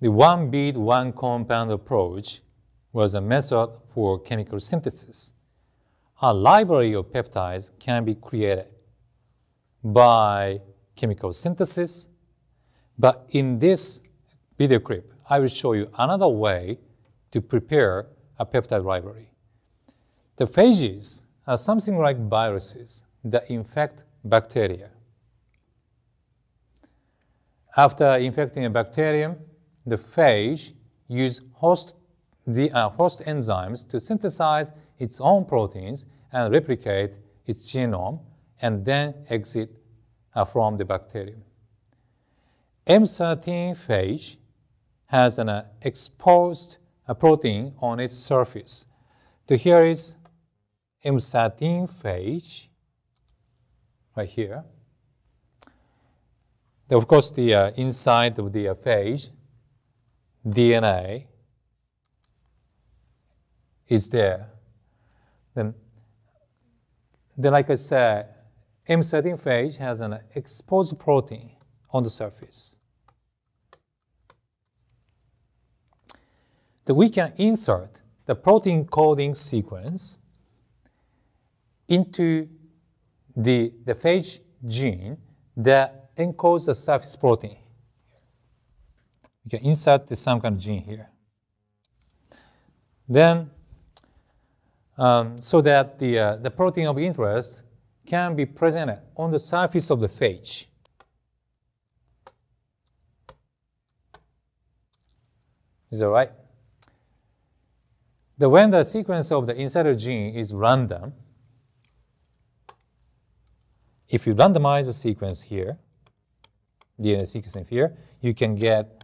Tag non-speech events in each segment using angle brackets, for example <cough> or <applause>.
The one bead, one compound approach was a method for chemical synthesis. A library of peptides can be created by chemical synthesis, but in this video clip, I will show you another way to prepare a peptide library. The phages are something like viruses that infect bacteria. After infecting a bacterium, the phage use host, the, uh, host enzymes to synthesize its own proteins and replicate its genome and then exit uh, from the bacterium. M13 phage has an uh, exposed uh, protein on its surface. So here is M13 phage right here. Of course, the uh, inside of the uh, phage, DNA is there. Then, then like I said, M13 phage has an exposed protein on the surface. That we can insert the protein coding sequence into the, the phage gene that encodes the surface protein you can insert this some kind of gene here. Then, um, so that the, uh, the protein of interest can be presented on the surface of the phage. Is that right? The, when the sequence of the inserted gene is random, if you randomize the sequence here, DNA sequence here, you can get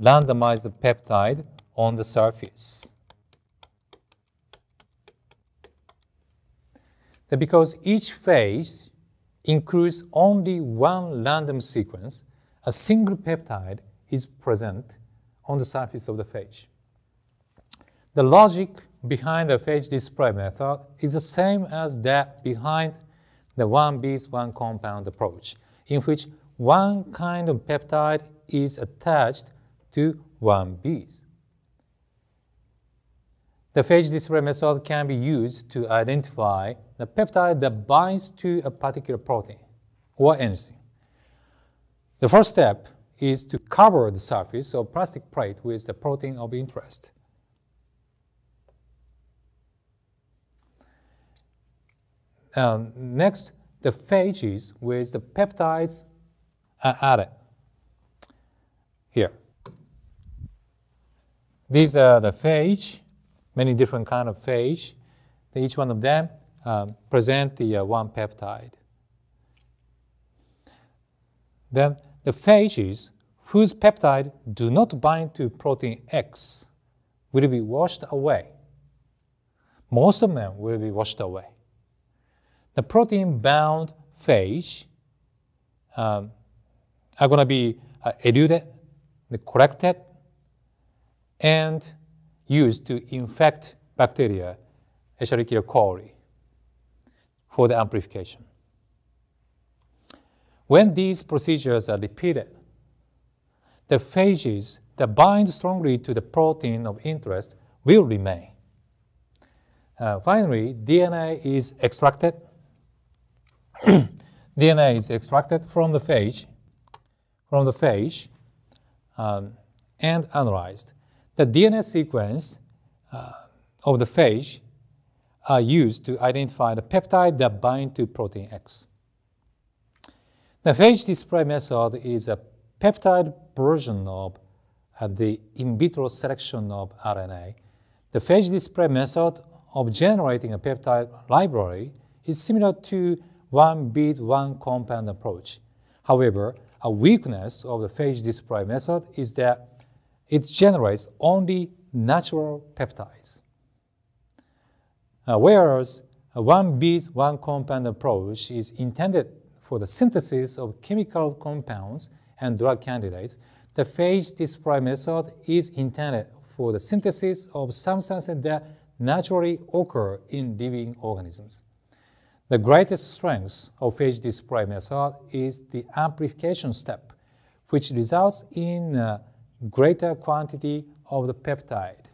randomize the peptide on the surface. That because each phase includes only one random sequence, a single peptide is present on the surface of the phage. The logic behind the phage display method is the same as that behind the one beads, one compound approach, in which one kind of peptide is attached to 1Bs. The phage display method can be used to identify the peptide that binds to a particular protein or anything. The first step is to cover the surface of plastic plate with the protein of interest. Um, next, the phages with the peptides are added here. These are the phage, many different kind of phage. Each one of them um, present the uh, one peptide. Then the phages whose peptide do not bind to protein X will be washed away. Most of them will be washed away. The protein bound phage um, are going to be uh, eluded, collected, and used to infect bacteria, Escherichia coli, for the amplification. When these procedures are repeated, the phages that bind strongly to the protein of interest will remain. Uh, finally, DNA is extracted. <clears throat> DNA is extracted from the phage, from the phage, um, and analyzed. The DNA sequence uh, of the phage are used to identify the peptide that bind to protein X. The phage display method is a peptide version of uh, the in vitro selection of RNA. The phage display method of generating a peptide library is similar to one bead, one compound approach. However, a weakness of the phage display method is that it generates only natural peptides. Uh, whereas a uh, one bead one compound approach is intended for the synthesis of chemical compounds and drug candidates, the phage display method is intended for the synthesis of substances that naturally occur in living organisms. The greatest strength of phage display method is the amplification step, which results in uh, greater quantity of the peptide.